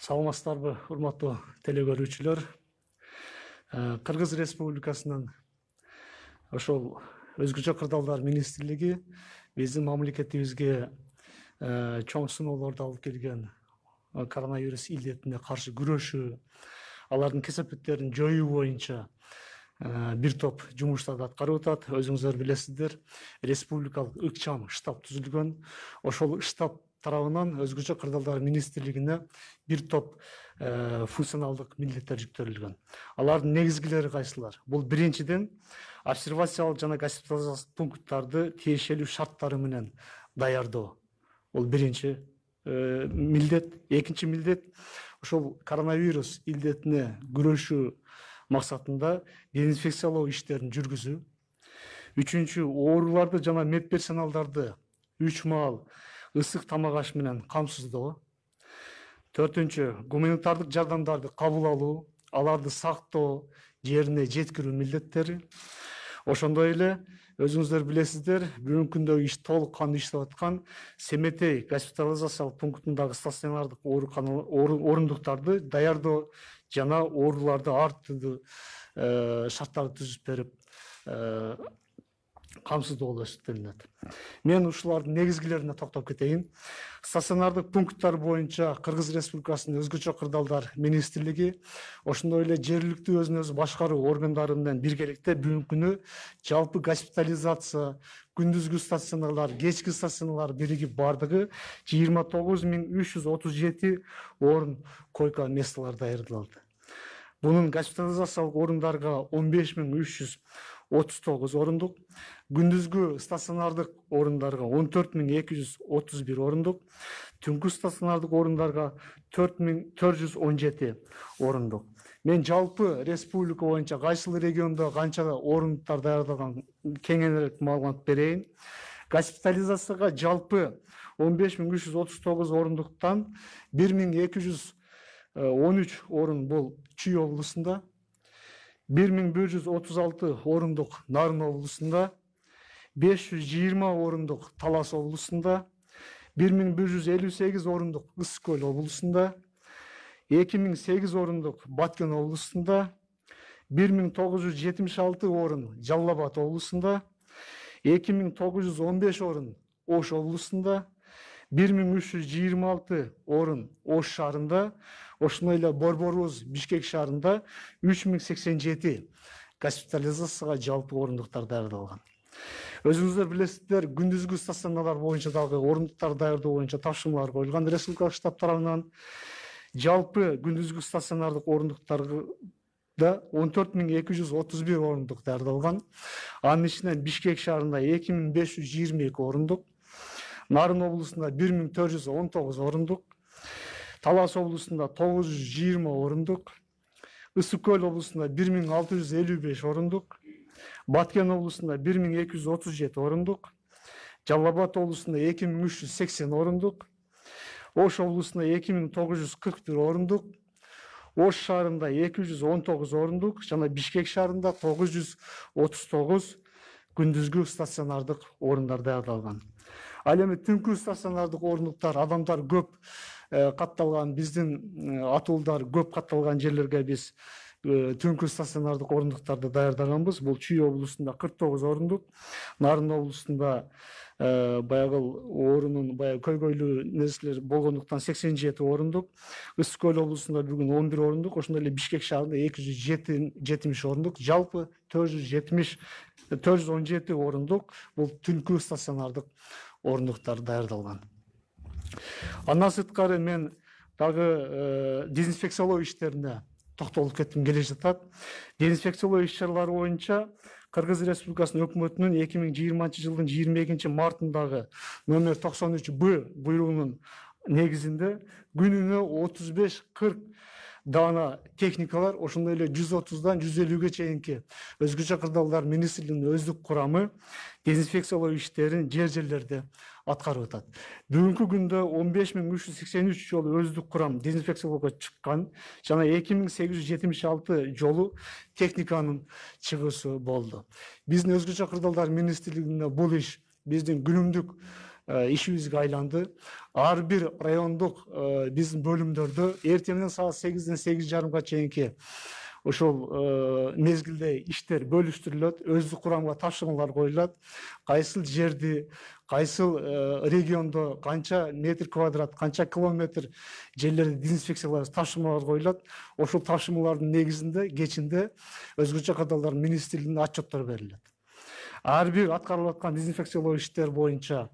саламатсыздарбы урматтуу телекөрүүчүлөр кыргыз республикасынын ошол өзгөчө кырдаалдар министрлиги биздин мамлекетибизге чоң сыноолорду алып келген коронавирус илдетине каршы күрөшүү алардын кесепеттерин жоюу боюнча бир топ жумуштарды аткарып атат өзүңүздөр билесиздер республикалык ыкчам штаб түзүлгөн ошол штаб тарабынан өзгөчө кырдаалдар министрлигине бир топ э, функционалдык милдеттер жүктөлгөн алардын негизгилери кайсылар бул биринчиден обсервациялык жана госпитализация пункттарды тиешелүү шарттары менен даярдоо бул биринчи э, милдет экинчи милдет ошол коронавирус илдетине күрөшүү максатында дезинфекциялоо иштерин жүргүзүү үчүнчү ооруларды жана медперсоналдарды үч маал ысык тамак аш менен камсыздоо төртүнчү гуманитардык жардамдарды кабыл алуу аларды сактоо жерине жеткирүү милдеттери ошондой эле өзүңүздөр билесиздер бүгүнкү күндө иш толук кандуу иштеп аткан семетей госпитализациялык пунктундагы стационардык орундуктарды даярдоо жана ооруларды түрдүү э, шарттарды түзүп берип э, қамсыздығы есептелінеді мен ұшылардың негізгілеріне тоқтап кетейін стационардық пункттар бойынша қырғыз республикасының өзгөчө кырдаалдар министрлиги ошондой эле жергиликтүү өзүн өзү башкаруу органдары менен биргеликте бүгүнкү күнү жалпы госпитализация күндүзгү стационарлар кечки стационарлар биригип баардыгы жыйырма тогуз миң үч жүз отуз жети орун койка месталар даярдалды бунун госпитализациялык орундарга он беш миң үч жүз отыз тоғыз орындық күндізгі стационардық орындарға он төрт мың екі жүз отыз бір орындық түнгі стационардық орындарға төрт мың төрт жүз он жеті орындық мен жалпы республика бойынша қайсыл региондо канча орындықтар даярдалған кеңірек маалымат берейін госпитализацияға жалпы он беш миң үч жүз отуз тогуз орундуктан бир миң эки жүз он үч орун бул чүй облысында 1136 орындық Нарын облысында, 520 орындық Талас облысында, 1158 орындық Ыскөл облысында, 2008 орындық Баткен облысында, 1976 орын Жаллабат облысында, 2915 орын Ош облысында, 1326 орын Ош шаарында ошондой эле борборубуз бишкек шаарында 3087 госпитализацияга жалпы орундуктар даярдалган өзүңүздөр билесиздер күндүзгү стационарлар боюнча дагы орундуктар даярдоо боюнча тапшырмалар коюлган республикалык штаб тарабынан жалпы күндүзгү стационардык орундуктарда он төрт миң эки жүз отуз бир орундук даярдалган анын ичинен бишкек шаарында эки миң орундук Нарын облысында 1419 орындық, Талас облысында 920 орындық, Үсіккөл облысында 1655 орындық, Баткен облысында 1237 орындық, Жалабат облысында 2380 орындық, Ош облысында 2941 орындық, Ош шарында 219 орындық, жана Бишкек шарында 939 күндізгі стационардық орындар даярдалған. ал эми түнкү стационардык адамдар көп қатталған, биздин атуулдар көп катталган жерлерге биз түнкү стационардык орундуктарды даярдаганбыз бул чүй облысында кырк тогуз нарын облысында ә, э, баяғы орынын баяғы көйгөйлүү нерселер болгондуктан сексен жети орундук ысык көл облусунда бүгүн он бир орундук ошондой эле бишкек шаарында эки жүз жети жетимиш орундук жалпы төрт жүз жетимиш төрт жүз он жети орундук бул түнкү стационардык орундуктар даярдалган андан сырткары мен дагы э, дезинфекциялоо иштерине токтолуп кетким келе жатат дезинфекциялоо иш чаралары боюнча кыргыз республикасынын өкмөтүнүн эки миң жыйырманчы жылдын жыйырма экинчи мартындагы номер токсон үч б буйругунун негизинде күнүнө отуз беш кырк даана техникалар ошондой эле жүз отуздан жүз элүүгө чейинки өзгөчө кырдаалдар министрлигинин өздүк курамы дезинфекциялоо иштерин жер жерлерде атқарып жатады бүгінгі күнде 15383 жолы өздік құрам дезинфекциялауға шыққан және 2876 жолы техниканың шығысы болды біздің өзгөчө кырдаалдар министрлигинде бұл іш біздің күнүмдүк ишибизге айланды ар бир райондук биздин бөлүмдөрдө эртеңден саат сегизден сегиз жарымга чейинки ошол мезгилде иштер бөлүштүрүлөт өздүк курамга тапшырмалар коюлат кайсыл жерди кайсыл региондо канча метр квадрат канча километр жерлерди дезинфекциялаш тапшырмалар коюлат ошол тапшырмалардын негизинде кечинде өзгөчө кадалдар министрлигинин отчеттор берилет ар бир аткарылып аткан дезинфекциялоо иштери боюнча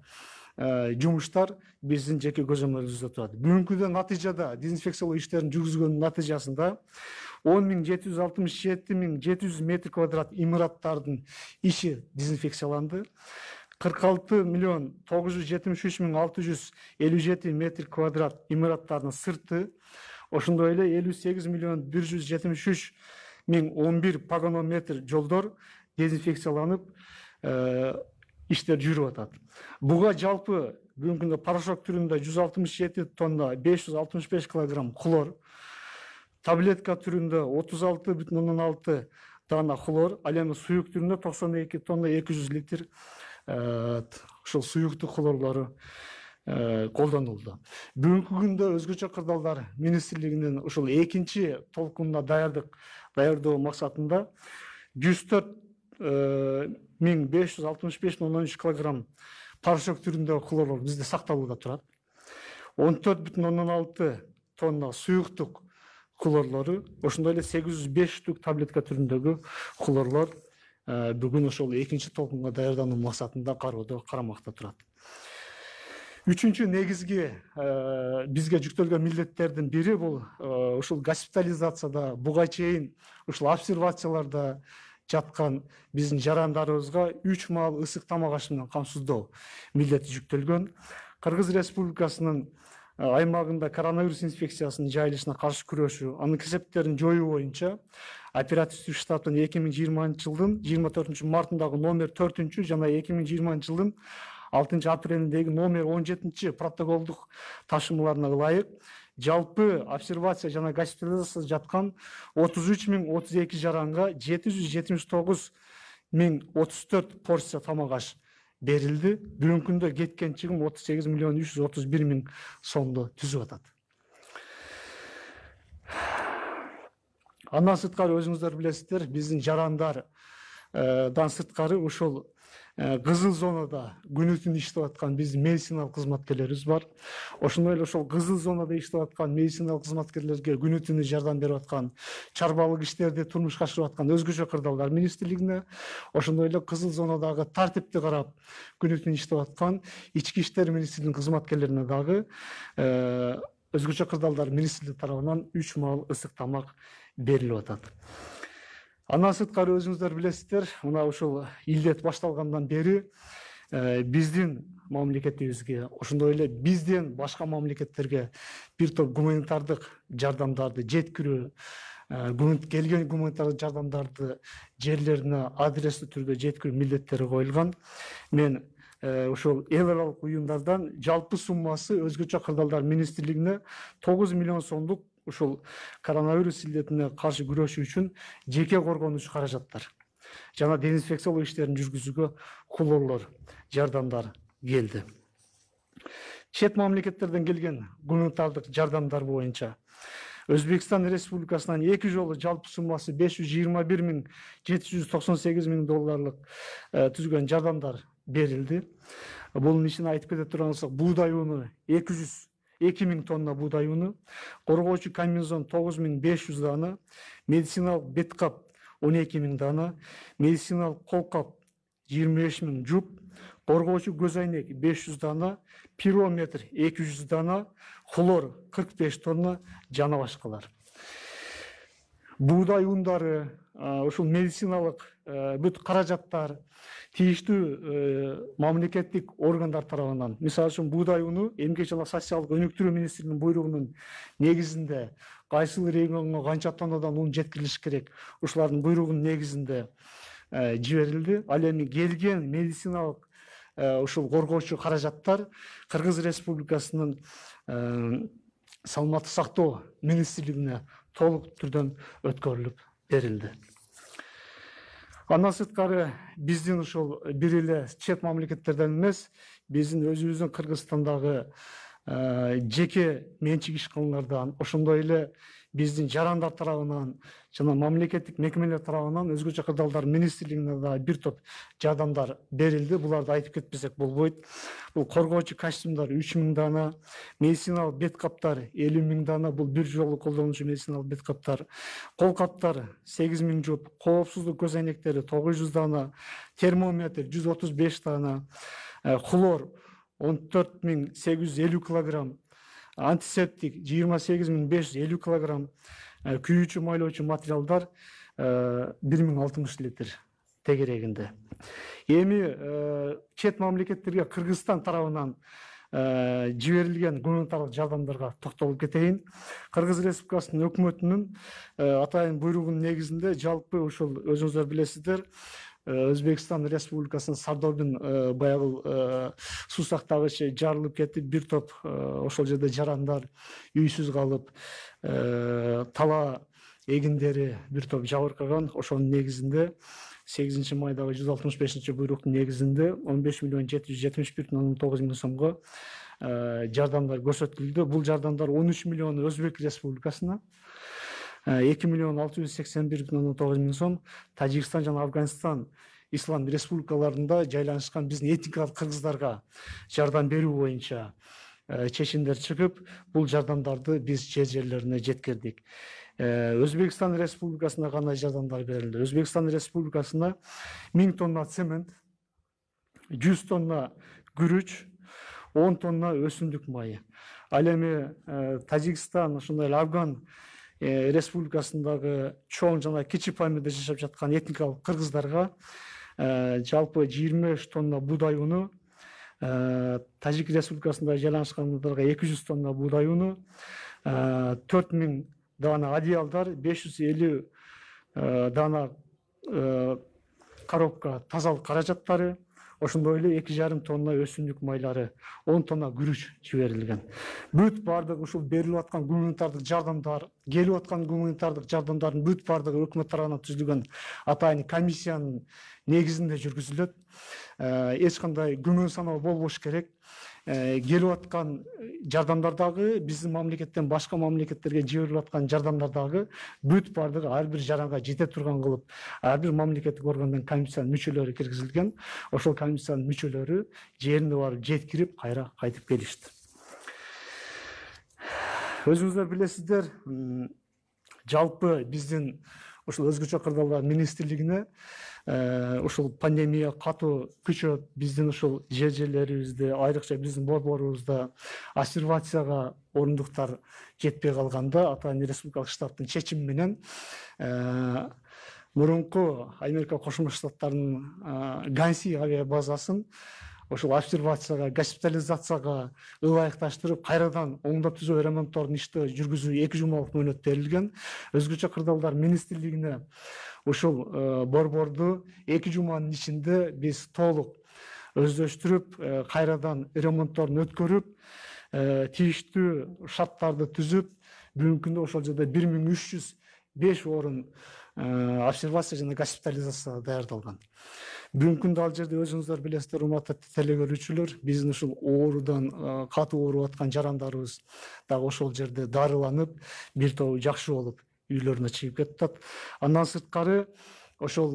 жумуштар биздин жеке көзөмөлүбүздө турат бүгүнкү күндө натыйжада дезинфекциялоо иштерин жүргүзгөндүн натыйжасында он жүз жүз метр квадрат имараттардың іші дезинфекцияланды алты миллион жүз жүз алты жеті метр квадрат имараттардың сырты ошондой эле элүү сегиз миллион бир жүз жетимиш үч миң он бир пагонометр жолдор дезинфекцияланып иштер э, жүрүп атат буга жалпы бүгүнкү күндө порошок түрүндө жүз алтымыш жети тонна беш жүз алтымыш беш килограмм хлор таблетка түрінде алты дана хлор ал эми суюк түрүндө токсон эки тонна эки жүз литр ушул э, суюктук хлорлору колдонулду э, бүгүнкү күндө өзгөчө кырдаалдар министрлигинин ушул экинчи толкунуна даярдык даярдоо максатында жүз төрт э, миң беш жүз алтымыш беш бүтүн он үч килограмм порошок түрүндө хлорлор бизде сакталууда турат он төрт бүтүн ондон алты тонна суюктук хлорлору ошондой эле сегиз жүз беш штук таблетка түрүндөгү хлорлор бүгүн ошол экинчи толкунга даярдануу максатында кароодо карамакта турат үчүнчү негизги бизге жүктөлгөн милдеттердин бири бул ушул госпитализацияда буга чейин ушул обсервацияларда жаткан биздин жарандарыбызга үч маал ысык тамак менен камсыздоо милдети жүктөлгөн кыргыз республикасынын Э, аймагында коронавирус инфекциясынын жайылышына каршы күрөшүү анын кесептерин жоюу боюнча оперативдүү штабтын эки миң жыйырманчы жылдын жыйырма төртүнчү мартындагы номер төртүнчү жана эки миң жыйырманчы жылдын алтынчы апрелиндеги номер он жетинчи протоколдук ташымаларына ылайык жалпы обсервация жана госпитализацияда жаткан отуз үч миң отуз эки жаранга жети жүз жетимиш тогуз миң отуз төрт порция тамак аш берілді бүгінгі күнде кеткен чыгым отыз сегіз миллион үч жүз отуз бир миң сомду түзүп атат андан сырткары өзүңүздөр билесиздер биздин жарандардан сырткары ушул Э, кызыл зонада түнү иштеп аткан биздин медициналык кызматкерлерибиз бар ошондой эле ошол кызыл зонада иштеп аткан медициналык кызматкерлерге күнү түнү жардам берип аткан чарбалык иштерди турмушка ашырып аткан өзгөчө кырдаалдар министрлигине ошондой эле кызыл зонадагы тартипти карап күнү түнү иштеп аткан ички иштер министрлигинин кызматкерлерине дагы э, өзгөчө кырдаалдар министрлиги тарабынан үч маал ысык тамак берилип атат анасы өзіңіздер өзүңүздөр билесиздер мына ушул илдет башталгандан бери э, биздин мамлекетибизге ошондой эле бизден башка мамлекеттерге бир топ гуманитардык жардамдарды жеткирүү э, келген гуманитардык жардамдарды жерлерине адрестүү түрдө жеткирүү милдеттери коюлган мен ушул э, эл аралык уюмдардан жалпы суммасы өзгөчө кырдаалдар министрлигине тогуз миллион сомдук ушул коронавирус илдетине каршы күрөшүү үчүн жеке коргонуш каражаттар жана дезинфекциялоо иштерин жүргүзүүгө кулоолор жардамдар келди чет мамлекеттерден келген гуманитардык жардамдар боюнча өзбекстан республикасынан эки жолу жалпы суммасы беш жүз жыйырма бир миң жети жүз токсон сегиз миң долларлык э, түзгөн жардамдар берилди бунун ичине айтып кете турган болсок буудай уну эки жүз 2000 тонна бұдай ұны, қорғаушы комбинзон 9500 дана, медициналық беткап 12000 дана, медициналық қолқап 25.000 жұп, қорғаушы көзәйнек 500 дана, пирометр 200 дана, хлор 45 тонна жана басқалар. Бұдай ұндары ұшыл медициналық Э, бүт каражаттар тийиштүү э, мамлекеттик органдар тарабынан мисалы үчүн буудай уну эмгек жана социалдык өнүктүрүү министринин буйругунун негизинде кайсыл регионго канча тоннадан ұн жеткізіліш керек ушулардын буйругунун негизинде э, жіберілді ал енді келген медициналык ушул коргоочу каражаттар кыргыз республикасынын саламаттык сақтау министрлігіне толық түрден өткөрүлүп берилди андан сырткары биздин ушул бир эле чет мамлекеттерден эмес биздин өзүбүздүн кыргызстандагы э, жеке менчик ишканалардан ошондой эле биздин жарандар тарабынан жана мамлекеттик мекемелер тарабынан өзгөчө кырдаалдар министрлигине да бир топ жардамдар берилди буларды айтып кетпесек болбойт бул коргоочу костюмдар үч миң дана медициналык бет каптар элүү миң дана бул бир жолу колдонуучу медициналык бет каптар кол каптар сегиз миң жуп коопсуздук көз айнектери тогуз жүз дана термометр жүз отуз беш дана э, хлор он төрт миң сегиз жүз элүү килограмм антисептик 28.550 килограмм күйүүчү майлоочу материалдар 1060 миң алтымыш литр тегерегинде эми чет мамлекеттерге кыргызстан тарабынан жиберилген гуманитарлык жардамдарга токтолуп кетейин кыргыз республикасынын өкмөтүнүн атайын буйругунун негизинде жалпы ушул өзүңүздөр билесиздер өзбекстан республикасынын сардордун баягы сусактагы жарылып кетип бір топ ошол жерде жарандар үйсіз калып тала егіндері бір топ жабыркаган ошонун негізінде, 8 майдагы жүз алтымыш бешинчи буйруктун негизинде он беш миллион жети жүз жетимиш бир бүтүн онун тогуз миң сомго жардамдар көрсөтүлдү бул жардамдар он үч миллион өзбек республикасына эки миллион алты жүз сексен бир бүтүн ондон тогуз миң сом тажикстан жана афганистан ислам республикаларында жайланышкан биздин этникалык кыргыздарга жардам берүү боюнча чечимдер э, чыгып бул жардамдарды биз жер жерлерине жеткирдик э, өзбекстан республикасына гана жардамдар берилди өзбекстан республикасына миң тонна цемент жүз тонна күрүч он тонна өсүмдүк майы ал эми тажикстан ошондой эле афган республикасындагы чоң жана кичи пальмада жашап жаткан этникалык кыргыздарга жалпы жыйырма үч тонна буудай уну тажик республикасында жалаңашкандарга эки жүз тонна буудай уну төрт миң дана одеялдар беш жүз элүү дана коробка тазалык каражаттары ошондой эле эки жарым тонна өсүмдүк майлары он тонна күрүч жиберилген бүт баардыгы ушул берилип аткан гуманитардык жардамдар келип аткан гуманитардык жардамдардын бүт баардыгы өкмөт тарабынан түзүлгөн атайын комиссиянын негизинде жүргүзүлөт эч кандай күмөн саноо болбош керек келип э, келіп э, жардамдар дагы біздің мамлекеттен басқа мамлекеттерге жиберилип аткан жардамдар бүт баардыгы ар бир жете тұрған қылып әрбір бир мамлекеттик органдын мүшелері кіргізілген ошол комиссиянын мүшелері жерине барып жеткіріп қайра қайтып келишти өзіңіздер білесіздер жалпы біздің ушул өзгөчө кырдаалдар министрлигине ушул э, пандемия катуу күчөп биздин ушул жер жерлерибизде айрыкча биздин борборубузда ассервацияга орундуктар жетпей калганда ата эне республикалык штабтын чечими менен э, мурунку америка кошмо штаттарынын э, ганси авиабазасын ошол обсервацияга госпитализацияга ылайыкташтырып кайрадан оңдоп түзөө ремонтторун жүргүзүү эки жумалык мөөнөт берилген өзгөчө кырдаалдар министрлигине ушул э, борборду эки жуманын ичинде биз толук өздөштүрүп э, кайрадан ремонтторун өткөрүп э, тийиштүү шарттарды түзүп бүгүнкү күндө ошол жерде бир миң үч жүз беш орун обсервация жана госпитализацияга даярдалган бүгүнкү күндө ал жерде өзүңүздөр билесиздер урматтуу теле көрүүчүлөр биздин ушул оорудан катуу ооруп аткан жарандарыбыз дагы ошол жерде дарыланып бир тобу жакшы болуп үйлөрүнө чыгып атат андан сырткары ошол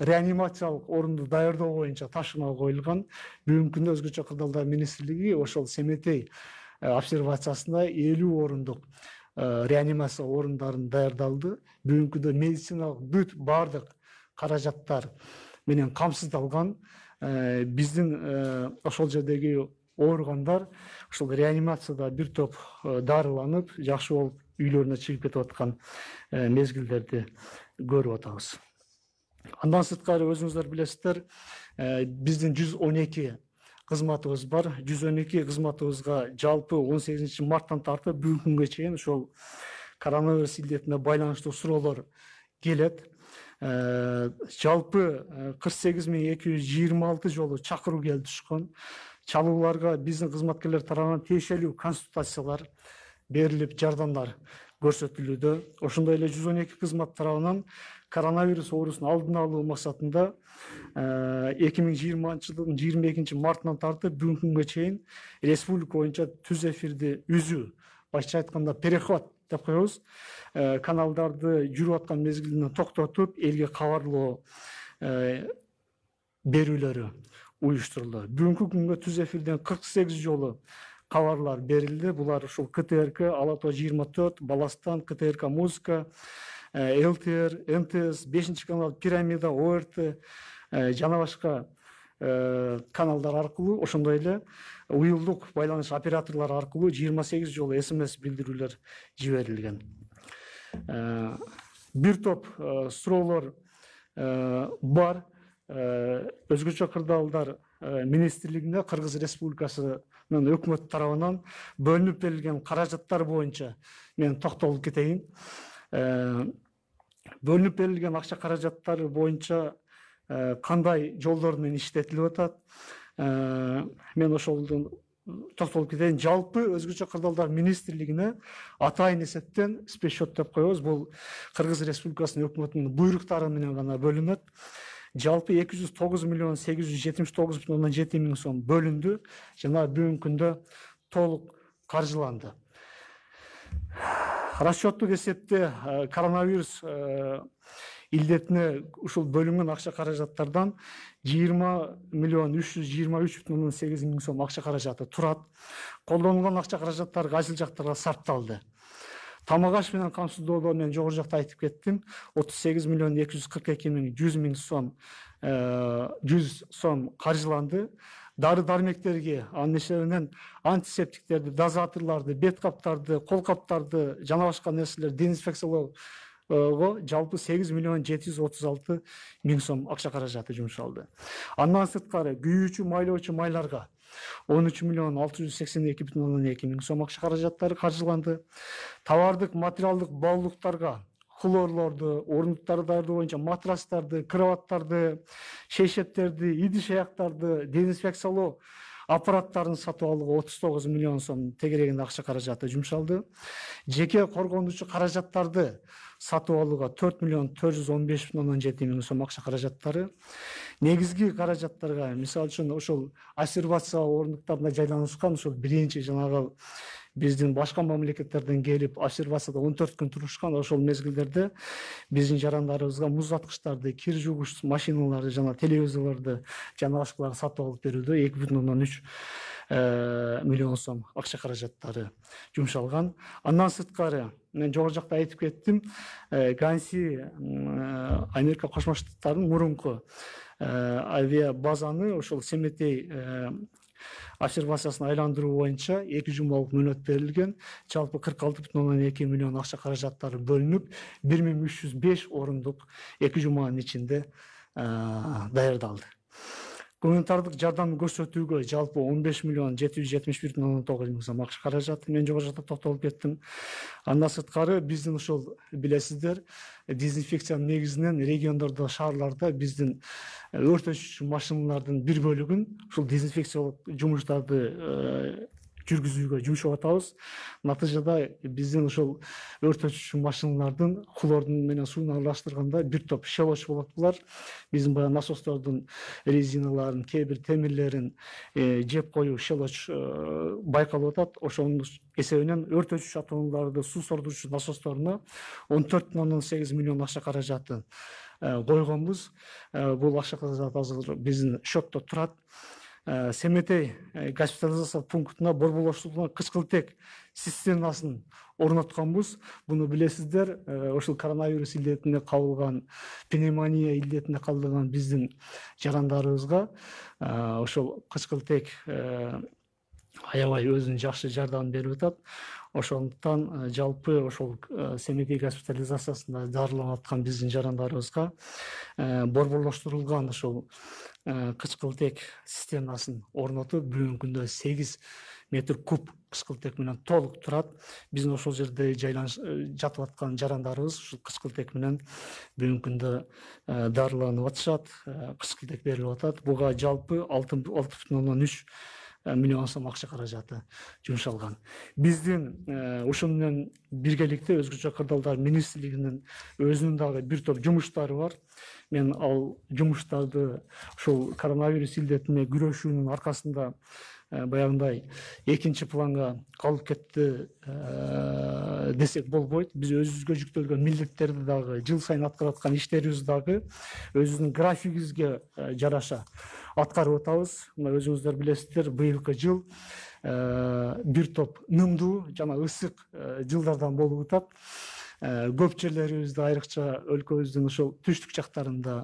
реанимациялык орунду даярдоо боюнча тапшырма коюлган бүгүнкү күндө өзгөчө кырдаалдар министрлиги ошол семетей обсервациясында элүү орундук Э, реанимация орындарын даярдалды бүгінгі күнде медициналық бүт бардық қаражаттар менен қамсыздалған ә, біздің ошол э, жердеги оорғандар, ушул реанимацияда бір топ дарыланып жакшы болуп үйлөрүнө чыгып кетип аткан мезгилдерди көрүп атабыз андан сырткары өзүңүздөр билесиздер биздин жүз он кызматыбыз бар жүз он эки кызматыбызга жалпы он сегизинчи марттан тартып бүгүнкү күнгө чейин ошол коронавирус илдетине байланыштуу суроолор келет э, жалпы э, кырк сегиз миң эки жүз жыйырма алты жолу чакыруу келип түшкөн чалууларга биздин кызматкерлер тарабынан тиешелүү консультациялар берилип жардамдар көрсөтүлүүдө ошондой эле жүз он эки кызмат тарабынан коронавирус оорусун алдын алуу максатында э, эки миң жыйырманчы жылдын жыйырма экинчи мартынан тартып бүгүнкү күнгө чейин республика боюнча түз эфирди үзүү башча айтканда перехват деп коебуз каналдарды жүрүп аткан мезгилинен токтотуп элге кабарлоо берүүлөрү уюштурулду бүгүнкү күнгө түз эфирден кырк сегиз жолу кабарлар берилди булар ушул ктрк ала тоо жыйырма төрт баластан ктрк музыка лтр мтс бешинчи канал пирамида орт Э, жана башка э, каналдар аркылуу ошондой эле уюлдук байланыш операторлору аркылуу жыйырма сегиз жолу смс билдирүүлөр жиберилген э, бир топ суроолор бар өзгөчө кырдаалдар министрлигине кыргыз республикасынын өкмөт тарабынан бөлүнүп берилген каражаттар боюнча мен токтолуп кетейин бөлүнүп берилген акча каражаттары боюнча қандай жолдармен иштетилип атат мен ошолдон токтолуп кетейин жалпы өзгөчө кырдаалдар министрлигине атайын эсептен спецсчет деп коебуз бул кыргыз республикасынын өкмөтүнүн буйруктары менен гана бөлүнөт жалпы эки жүз тогуз миллион сегиз жүз жетимиш тогуз бүтүн ондон жети миң сом бөлүндү жана бүгүнкү күндө толук каржыланды расчеттук эсепте коронавирус илдетине ушул бөлүнгөн акча каражаттардан жыйырма миллион үч жүз жыйырма үч бүтүн ондон сегиз миң сом акча каражаты турат колдонулган акча каражаттар кайсыл жактарга сарпталды тамак аш менен камсыздоодо мен жогору жакта айтып кеттим отуз сегиз миллион эки жүз кырк эки миң жүз миң сом жүз сом каржыланды дары дармектерге анын эсебинен антисептиктерди дозаторлорду бет каптарды кол каптарды жана башка нерселерди дезинфекциялоо жалпы сегиз миллион жети жүз отуз алты миң сом акча каражаты жумшалды андан сырткары күйүүчү майлоочу майларга он үч миллион алты жүз сексен эки бүтүн ондон эки миң сом акча каражаттары каржыланды товардык материалдык баалуулуктарга хлорлорду боюнча матрастарды кроваттарды шейшептерди идиш аяктарды дезинфекциялоо аппараттарын сатып алууга отуз тогуз миллион сом тегерегинде акча каражаты жумшалды жеке коргонуучу каражаттарды сатып алууга төрт миллион төрт жүз он беш бүтүн ондон жети миң сом акча каражаттары негизги каражаттарга мисалы үчүн ошол ассервация орындықтарына жайланышкан ушул биринчи жанагы биздин башка мамлекеттерден келип ассервацияда он төрт күн турушкан ошол мезгилдерде биздин жарандарыбызга муздаткычтарды кир жуугуч машиналарды жана телевизорлорду жана башкаларды сатып алып берүүдө эки бүтүн ондон үч Э, миллион сом ақша-қаражаттары жумшалган андан сырткары мен жоғары жақта айтып кеттім, э, ганси э, америка кошмо штаттарынын мурунку авиабазаны ошол семетей обсервациясына айландыру бойынша екі жұмалық мөөнөт берілген, жалпы кырк алты миллион ақша-қаражаттары бөлініп, бир орындық үч жүз беш орундук даярдалды гуманитардык жардам көрсөтүүгө жалпы он беш миллион жети жүз жетимиш бир бүтүн ондон тогуз миң сом акш каражаты мен жогору жакта токтолуп кеттим андан сырткары биздин ошол билесиздер дезинфекциянын негизинен региондордо шаарларда биздин э, өрт өчүргүчү машиналардын бир бөлүгүн ушул дезинфекциялык жумуштарды э, жүргүзүүгө жумшап атабыз натыйжада биздин ошол өрт өчүрүчү машиналардын хлордун менен сууну аралаштырганда бир топ щелочь болот булар биздин баягы насостордун резиналарын кээ бир темирлерин жеп коюу щелочь байкалып атат ошонун эсебинен өрт өчүрүчү атомдарды суу сордуруучу насосторуна он төрт бүтүн ондон сегиз миллион акча каражаты койгонбуз бул акча каражат азыр биздин счетто турат Э, семетей э, госпитализация пунктуна борболоштугуна кычкылтек системасын орнотконбуз буну билесиздер ушул э, коронавирус илдетине кабылган пневмония илдетине кабылган биздин жарандарыбызга ошол кычкылтек аябай өзүнүн жакшы жардамын берип атат ошондуктан э, жалпы ошол э, семетей госпитализациясында дарыланып аткан биздин жарандарыбызга э, борборлоштурулган ушул кычкылтек системасын орнотуп бүгүнкү күндө сегиз метр куб кычкылтек менен толук турат биздин ошол жерде жайла жатып аткан жарандарыбыз ушул кычкылтек менен бүгүнкү күндө даарыланып атышат кычкылтек берилип атат буга жалпы алты бүтүн ондон үч Э, миллион сом акча каражаты жумшалган биздин э, ошону менен биргеликте өзгөчө кырдаалдар министрлигинин өзүнүн дагы бир топ жумуштары бар мен ал жумуштарды ушул коронавирус илдетине күрөшүүнүн аркасында э, баягындай экинчи планга калып кетти десек болбойт биз өзүбүзгө жүктөлгөн милдеттерди дагы жыл сайын аткарып аткан иштерибиз дагы өзүбүздүн графигибизге жараша атқарып атабыз мына өзіңіздер білесіздер биылғы жыл э, бир топ нымдуу жана ысык э, жылдардан болуп атат э, көп жерлерибизде айрыкча өлкөбүздүн ошол түштүк жактарында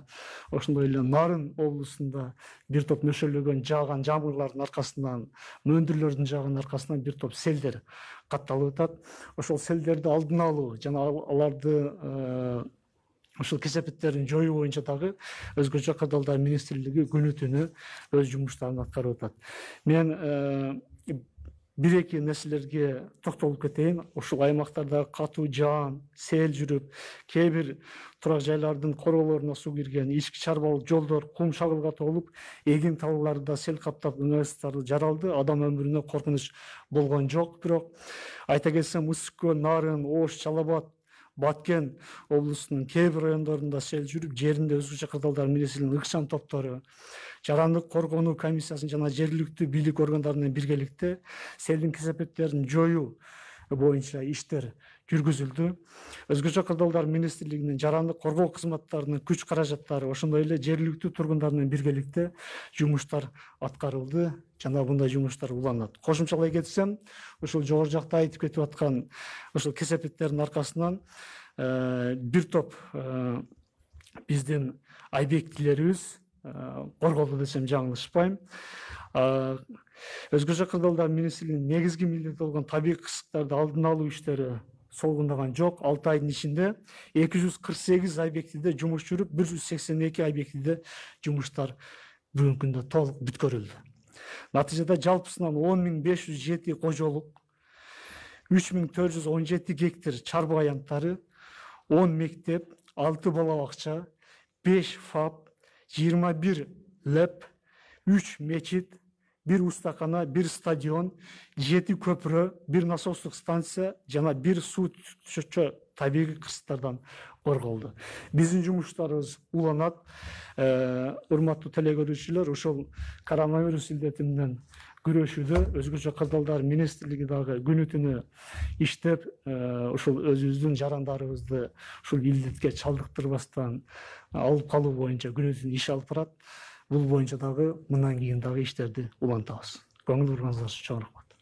ошондой эле нарын облусунда бир топ мөшөлөгөн жааган жамгырлардын аркасынан мөндүрлөрдүн жааганынын аркасынан бир топ селдер катталып атат ошол селдерди алдын алуу жана аларды ушул кесепеттерин жоюу боюнча дагы өзгөчө кырдаалдар министрлиги күнү түнү өз жумуштарын аткарып атат мен э, бир эки нерселерге токтолуп кетейин ушул аймактарда катуу жаан сел жүрүп кээ бир турак жайлардын короолоруна суу кирген ички чарбалык жолдор кум шагылга толуп эгин талааларда сел каптап ыңгайсыздарды жаралды адам өмүрүнө коркунуч болгон жок бирок айта кетсем ысык көл нарын ош жалал абад баткен облусунун кээ бир райондорунда сел жүрүп жеринде өзгөчө кырдаалдар милисинин ыкчам топтору жарандык коргонуу комиссиясы жана жергиликтүү бийлик органдары менен биргеликте селдин кесепеттерин жоюу боюнча иштер жүргүзүлдү өзгөчө кырдаалдар министрлигинин жарандык коргоо кызматтарынын күч каражаттары ошондой эле жергиликтүү тургундар менен биргеликте жумуштар аткарылды жана мындай жумуштар уланат кошумчалай кетсем ушул жогору жакта айтып кетип аткан ушул кесепеттердин аркасынан э, бир топ э, биздин объектилерибиз э, корголду десем жаңылышпайм өзгөчө кырдаалдар министрлигинин негизги милдети болгон табигый кырсыктарды алдын алуу иштери solgunlagan жоқ алты айдын ішінде 248 объектіде жұмыс жүріп 182 объектіде жұмыстар бүгінгі күнде толық бүткөрүлдү натыйжада жалпысынан 10507 кожолук 3417 гектар чарба аянттары 10 мектеп 6 бала бакча 5 фаб 21 лэп 3 мечит бір устакана бір стадион жеті көпірі бір насостық станция жана бір су түшөчө табигый кырсыктардан корголду биздин жумуштарыбыз уланат урматтуу телекөрүүчүлөр ушул коронавирус илдети менен күрөшүүдө өзгөчө кырдаалдар министрлиги дагы күнү түнү иштеп ушул өзүбүздүн жарандарыбызды ушул илдетке чалдыктырбастан алып калуу боюнча күнү түнү иш алып барат Бұл боюнча дагы мындан кийин дагы иштерди улантабыз көңүл буруңуздар чоң